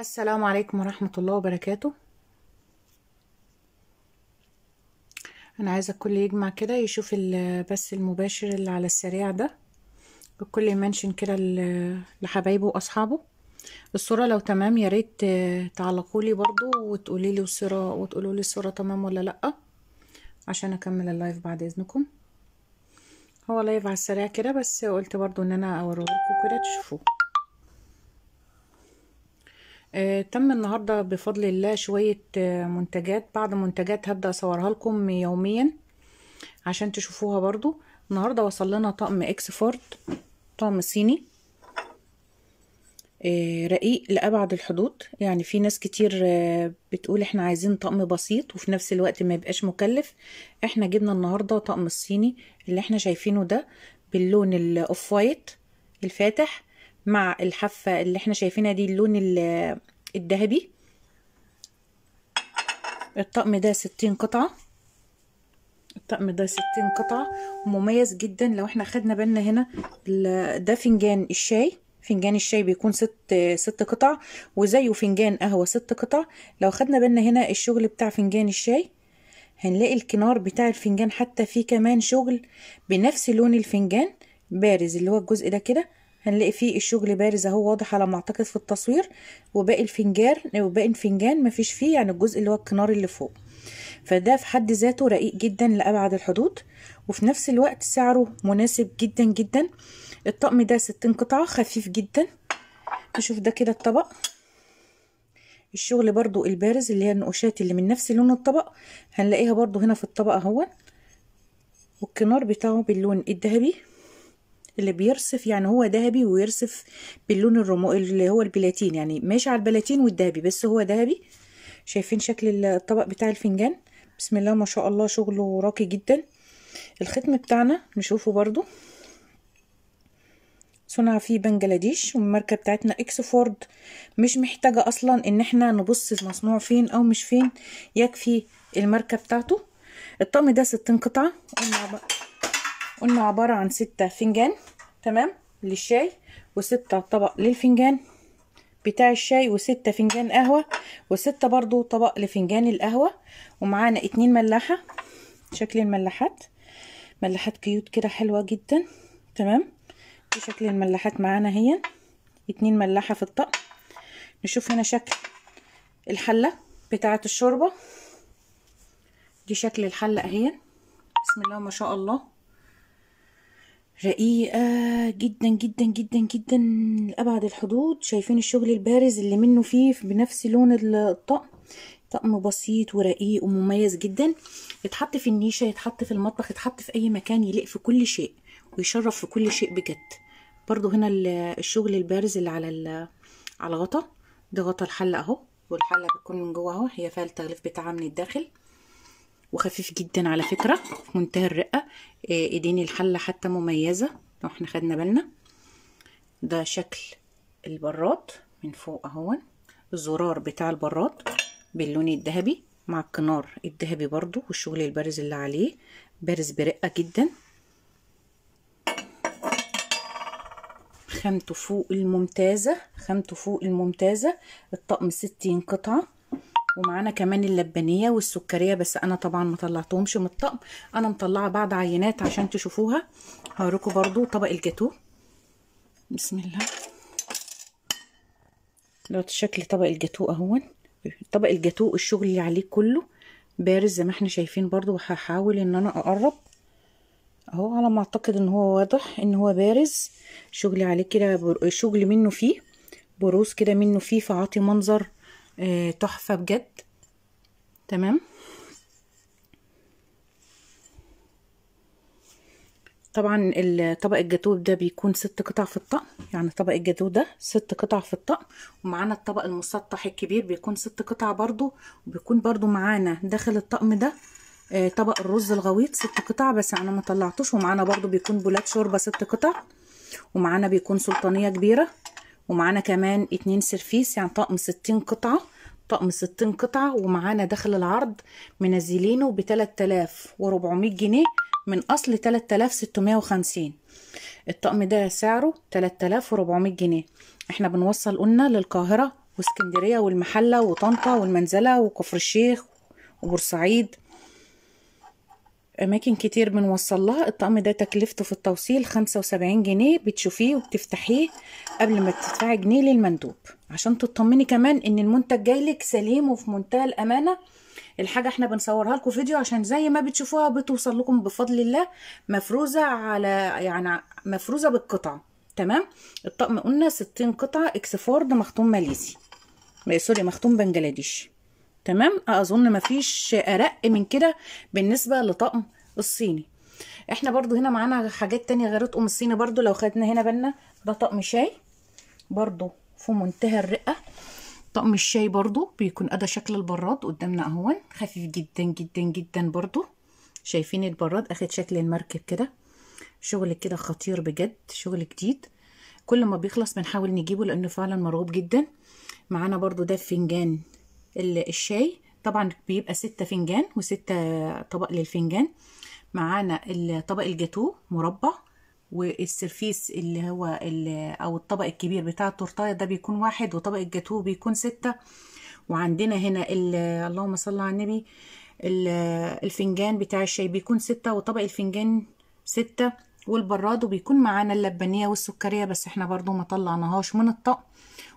السلام عليكم ورحمة الله وبركاته أنا عايزة الكل يجمع كده يشوف البث المباشر اللي على السريع ده الكل يمنشن كده لحبايبه وأصحابه الصورة لو تمام يا ريت آه، تعلقوا لي برضو وتقولي لي الصورة وتقولوا لي الصورة تمام ولا لأ عشان أكمل اللايف بعد إذنكم هو لايف على السريع كده بس قلت برضو إن أنا أوريه لكم كده تشوفوه آه تم النهاردة بفضل الله شوية آه منتجات بعض منتجات هبدأ اصورها لكم يوميا عشان تشوفوها برضو النهاردة وصل لنا طقم اكس فورد طقم صيني آه رقيق لأبعد الحدود يعني في ناس كتير آه بتقول احنا عايزين طقم بسيط وفي نفس الوقت ما يبقاش مكلف احنا جبنا النهاردة طقم الصيني اللي احنا شايفينه ده باللون الاوف وايت الفاتح مع الحفة اللي احنا شايفينها دي اللون الذهبي الطقم ده ستين قطعة الطقم ده ستين قطعة مميز جدا لو احنا خدنا بالنا هنا ده فنجان الشاي فنجان الشاي بيكون ست ست قطع وزيه فنجان قهوة ست قطع لو خدنا بالنا هنا الشغل بتاع فنجان الشاي هنلاقي الكنار بتاع الفنجان حتى فيه كمان شغل بنفس لون الفنجان بارز اللي هو الجزء ده كده هنلاقي فيه الشغل بارز اهو واضح على ما اعتقد في التصوير وباقي الفنجان وباقي الفنجان مفيش فيه يعني الجزء اللي هو الكنار اللي فوق فده في حد ذاته رقيق جدا لأبعد الحدود وفي نفس الوقت سعره مناسب جدا جدا الطقم ده ستين قطعة خفيف جدا نشوف ده كده الطبق الشغل برضو البارز اللي هي النقوشات اللي من نفس لون الطبق هنلاقيها برضو هنا في الطبق اهو والكنار بتاعه باللون الذهبي اللي بيرصف يعني هو ذهبي ويرصف باللون الرمو اللي هو البلاتين يعني ماشي على البلاتين والذهبي بس هو ذهبي شايفين شكل الطبق بتاع الفنجان بسم الله ما شاء الله شغله راقي جدا الختم بتاعنا نشوفه برضو صنع في بنجلاديش والماركة بتاعتنا اكس فورد مش محتاجة اصلا ان احنا نبص مصنوع فين او مش فين يكفي الماركة بتاعته الطقم ده ستين قطعة قلنا عبارة عن ستة فنجان تمام للشاي وستة طبق للفنجان بتاع الشاي وستة فنجان قهوة وستة برضو طبق لفنجان القهوة ومعانا اتنين ملاحة شكل الملاحات ملاحات كيوت كده حلوة جدا تمام دي شكل الملاحات معانا هي اتنين ملاحة في الطقم نشوف هنا شكل الحلة بتاعة الشوربة دي شكل الحلة اهي بسم الله ما شاء الله رقيقة جدا جدا جدا جدا لأبعد الحدود شايفين الشغل البارز اللي منه فيه بنفس لون الطقم طقم بسيط ورقيق ومميز جدا يتحط في النيشة يتحط في المطبخ يتحط في أي مكان يليق في كل شيء ويشرف في كل شيء بجد برضو هنا الشغل البارز اللي على على الغطا ده غطا الحلة اهو والحلة بتكون من جوه اهو هي فيها التغليف بتاعها من الداخل وخفيف جدا على فكرة في منتهى الرقة آه، ايدين الحلة حتى مميزة لو احنا خدنا بالنا ده شكل البراد من فوق اهو الزرار بتاع البراد باللون الذهبي مع الكنار الذهبي برضو والشغل البارز اللي عليه بارز برقة جدا خامته فوق الممتازة خامته فوق الممتازة الطقم ستين قطعة ومعانا كمان اللبانيه والسكريه بس انا طبعا ما طلعتهمش من الطقم انا مطلعه بعض عينات عشان تشوفوها هوريكم برضو طبق الجاتو بسم الله ده شكل طبق الجاتو اهون طبق الجاتو الشغل اللي عليه كله بارز زي ما احنا شايفين برضو وهحاول ان انا اقرب اهو على ما اعتقد ان هو واضح ان هو بارز شغل عليه كده شغل منه فيه بروز كده منه فيه فعاطي منظر آه، تحفة بجد تمام طبعا الطبق الجاتوه ده بيكون ست قطع في الطقم يعني طبق الجاتوه ده ست قطع في الطقم ومعانا الطبق المسطح الكبير بيكون ست قطع برضو وبيكون برضو معانا داخل الطقم ده آه، طبق الرز الغويط ست قطع بس انا ما طلعتوش ومعانا برضو بيكون بولات شوربه ست قطع ومعانا بيكون سلطانيه كبيره ومعانا كمان اتنين سيرفيس يعني طقم ستين قطعة طقم ستين قطعة ومعانا داخل العرض منزلينه بتلات تلاف وربعمية جنيه من أصل تلات تلاف ستمية وخمسين الطقم ده سعره تلات تلاف وربعمية جنيه احنا بنوصل قلنا للقاهرة واسكندرية والمحلة وطنطا والمنزلة وكفر الشيخ وبورسعيد أماكن كتير بنوصل لها الطقم ده تكلفته في التوصيل 75 جنيه بتشوفيه وبتفتحيه قبل ما تدفعي جنيه للمندوب عشان تطمني كمان إن المنتج جايلك سليم وفي منتهى الأمانة الحاجة احنا بنصورها لكم فيديو عشان زي ما بتشوفوها بتوصل لكم بفضل الله مفروزة على يعني مفروزة بالقطع تمام الطقم قلنا 60 قطعة اكس فورد مختوم ماليزي آه، سوري مختوم بنجلاديشي تمام اظن مفيش ارق من كده بالنسبه لطقم الصيني احنا برضو هنا معانا حاجات تانية غير طقم الصيني برضو لو خدنا هنا بالنا ده طقم شاي برضو في منتهى الرقه طقم الشاي برضو بيكون ادى شكل البراد قدامنا اهون خفيف جدا جدا جدا برضو شايفين البراد اخد شكل المركب كده شغل كده خطير بجد شغل جديد كل ما بيخلص بنحاول نجيبه لانه فعلا مرغوب جدا معانا برضو ده فنجان الشاي طبعا بيبقى ستة فنجان وستة طبق للفنجان معانا طبق الجاتو مربع والسرفيس اللي هو او الطبق الكبير بتاع التورتايه ده بيكون واحد وطبق الجاتو بيكون ستة وعندنا هنا اللهم صل على النبي الفنجان بتاع الشاي بيكون ستة وطبق الفنجان ستة والبراد وبيكون معانا اللبانية والسكرية بس احنا برضو ما طلعناهاش من الطقم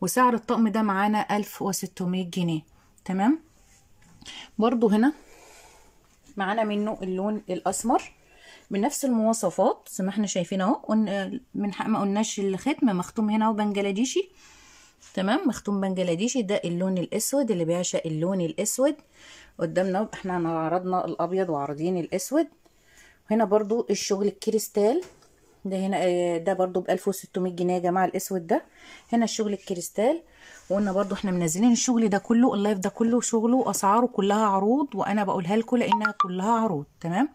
وسعر الطقم ده معانا 1600 جنيه تمام برضو هنا معانا منه اللون الاسمر بنفس المواصفات زي ما احنا شايفين اهو من حق ما قلناش الختم مختوم هنا وبنجلاديشي تمام مختوم بنجلاديشي ده اللون الاسود اللي بيعشق اللون الاسود قدامنا احنا عرضنا الابيض وعارضين الاسود هنا برضو الشغل الكريستال ده هنا آه، ده برضو ب 1600 جنيه يا جماعه الاسود ده هنا الشغل الكريستال وقلنا برضو احنا منزلين الشغل ده كله اللايف ده كله شغله اسعاره كلها عروض وانا بقولها لكم لانها كلها عروض تمام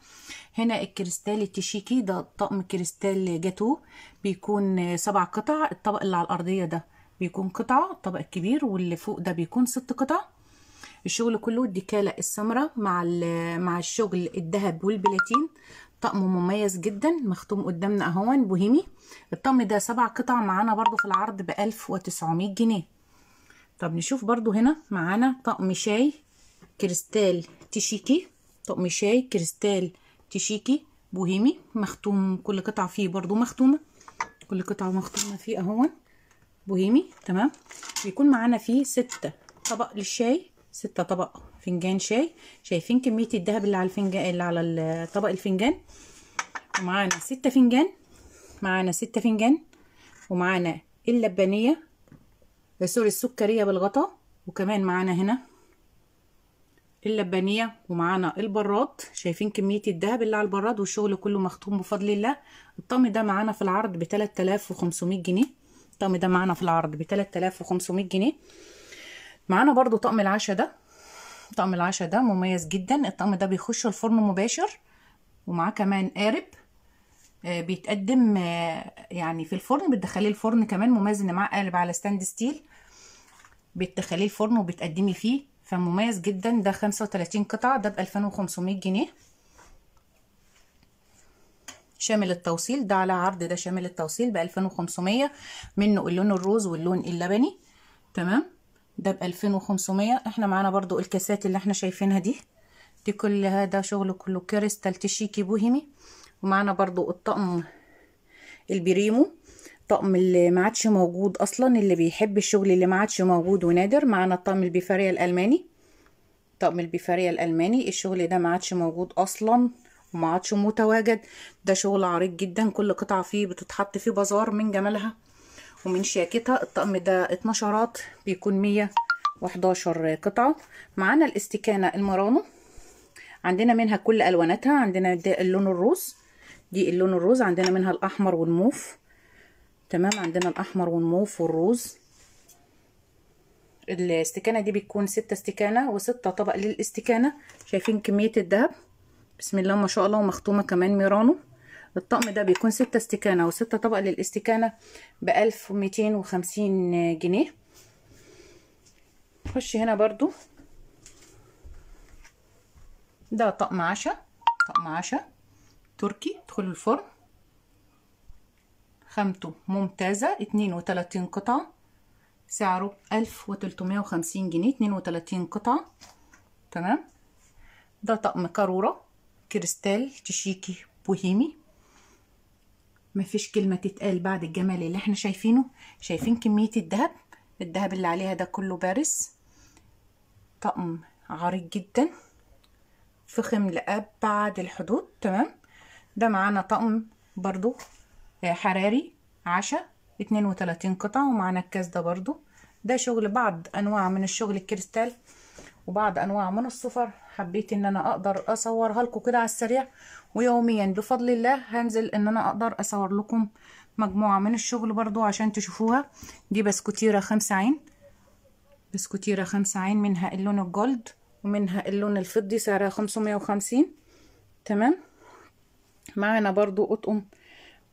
هنا الكريستال التشيكي ده طقم كريستال جاتو بيكون سبع قطع الطبق اللي على الارضيه ده بيكون قطعه الطبق الكبير واللي فوق ده بيكون ست قطع الشغل كله الديكالة السمراء مع مع الشغل الذهب والبلاتين طقم مميز جدا مختوم قدامنا اهون بوهيمي الطقم ده سبع قطع معانا برضو في العرض ب 1900 جنيه طب نشوف برضو هنا معانا طقم شاي كريستال تشيكي طقم شاي كريستال تشيكي بوهيمي مختوم كل قطعة فيه برضو مختومة كل قطعة مختومة فيه اهون بوهيمي تمام بيكون معانا فيه ستة طبق للشاي ستة طبق فنجان شاي شايفين كمية الدهب اللي على الفنجان اللي على طبق الفنجان ومعانا ستة فنجان معانا ستة فنجان ومعانا اللبانية سوري السكريه بالغطا وكمان معانا هنا اللبانيه ومعانا البراد شايفين كميه الذهب اللي على البراد والشغل كله مختوم بفضل الله الطقم ده معانا في العرض ب 3500 جنيه الطقم ده معانا في العرض ب 3500 جنيه معانا برضو طقم العشاء ده طقم العشاء ده مميز جدا الطقم ده بيخش الفرن مباشر ومعاه كمان قارب آه، بيتقدم آه، يعني في الفرن بتدخليه الفرن كمان مميز ان معاه قالب على ستاند ستيل بتدخليه الفرن وبتقدمي فيه فمميز جدا ده 35 قطعه ده ب 2500 جنيه شامل التوصيل ده على عرض ده شامل التوصيل ب 2500 منه اللون الروز واللون اللبني تمام ده ب 2500 احنا معانا برضو الكاسات اللي احنا شايفينها دي دي كلها ده شغل كله كريستال تشيكي بوهيمي ومعانا برضو الطقم البريمو الطقم اللي ما عادش موجود اصلا اللي بيحب الشغل اللي ما عادش موجود ونادر معانا الطقم البيفاريه الالماني طقم البيفاريه الالماني الشغل ده ما عادش موجود اصلا وما عادش متواجد ده شغل عريض جدا كل قطعه فيه بتتحط فيه بازار من جمالها ومن شياكتها الطقم ده اتنشرات بيكون مية وحداشر قطعة معانا الاستكانة المرانو عندنا منها كل ألواناتها عندنا اللون الروز دي اللون الروز عندنا منها الاحمر والموف تمام عندنا الاحمر والموف والروز الاستكانه دي بتكون ستة استكانه وستة طبق للاستكانه شايفين كميه الذهب بسم الله ما شاء الله ومختومه كمان ميرانو الطقم ده بيكون ستة استكانه وستة طبق للاستكانه بألف وميتين وخمسين جنيه نخش هنا برضو ده طقم عشا طقم عشا تركي ادخل الفرن خامته ممتازة اتنين وتلاتين قطعة سعره ألف وتلتمية وخمسين جنيه اتنين وتلاتين قطعة تمام ده طقم قارورة كريستال تشيكي بوهيمي مفيش كلمة تتقال بعد الجمال اللي احنا شايفينه شايفين كمية الذهب الذهب اللي عليها ده كله بارز طقم عريض جدا فخم لأبعد الحدود تمام ده معانا طقم برضو آه، حراري عشا اتنين وتلاتين قطعة ومعانا الكاس ده برضو ده شغل بعض انواع من الشغل الكريستال وبعض انواع من الصفر حبيت ان انا اقدر اصورها لكم كده على السريع ويوميا بفضل الله هنزل ان انا اقدر اصور لكم مجموعة من الشغل برضو عشان تشوفوها دي بسكوتيرة خمسة عين بسكوتيرة خمسة عين منها اللون الجولد ومنها اللون الفضي سعرها خمسمية وخمسين تمام معانا برضو قطقم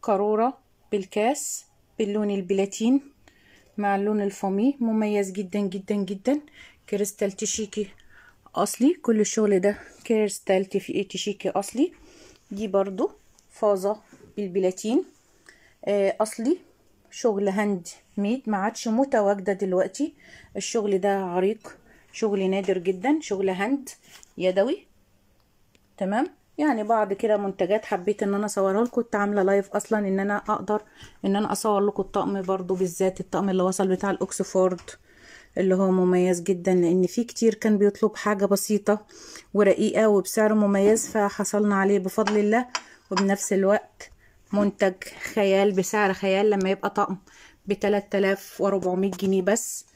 قارورة بالكاس باللون البلاتين مع اللون الفامي مميز جدا جدا جدا كريستال تشيكي اصلي كل الشغل ده كريستال تشيكي اصلي دي برضو فازة بالبلاتين آه، اصلي شغل هاند ميد ما عادش متواجده دلوقتي الشغل ده عريق شغل نادر جدا شغل هاند يدوي تمام يعني بعض كده منتجات حبيت ان انا اصورها لكم كنت عامله لايف اصلا ان انا اقدر ان انا اصور لكم الطقم برضو بالذات الطقم اللي وصل بتاع الاكسفورد اللي هو مميز جدا لان في كتير كان بيطلب حاجه بسيطه ورقيقه وبسعر مميز فحصلنا عليه بفضل الله وبنفس الوقت منتج خيال بسعر خيال لما يبقى طقم ب 3400 جنيه بس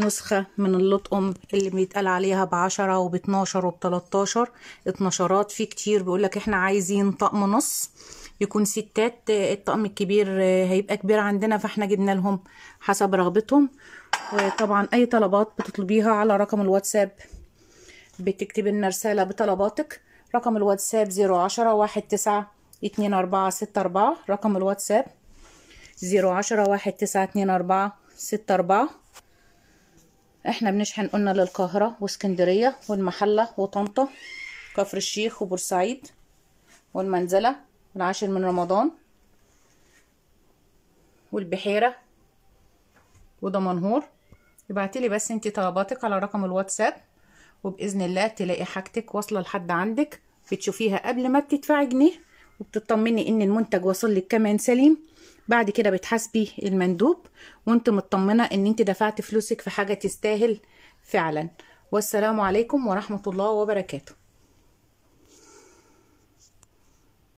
نسخة من اللطقم اللي بيتقال عليها بعشرة وباتناشر وبتلاتاشر اتناشرات في كتير بيقولك احنا عايزين طقم نص يكون ستات الطقم الكبير هيبقى كبير عندنا فاحنا جبنا لهم حسب رغبتهم وطبعا اي طلبات بتطلبيها على رقم الواتساب بتكتب لنا رسالة بطلباتك رقم الواتساب زيرو عشرة واحد تسعة اتنين أربعة ستة أربعة رقم الواتساب زيرو عشرة واحد تسعة اتنين أربعة ستة أربعة احنا بنشحن قلنا للقاهرة واسكندرية والمحلة وطنطا كفر الشيخ وبورسعيد والمنزلة والعاشر من رمضان والبحيرة ودمنهور ابعتيلي بس انتي طلباتك على رقم الواتساب وبإذن الله تلاقي حاجتك واصلة لحد عندك بتشوفيها قبل ما بتدفعي جنيه وبتطمني ان المنتج وصل لك كمان سليم بعد كده بتحاسبي المندوب وانت مطمنه ان انت دفعت فلوسك في حاجه تستاهل فعلا والسلام عليكم ورحمه الله وبركاته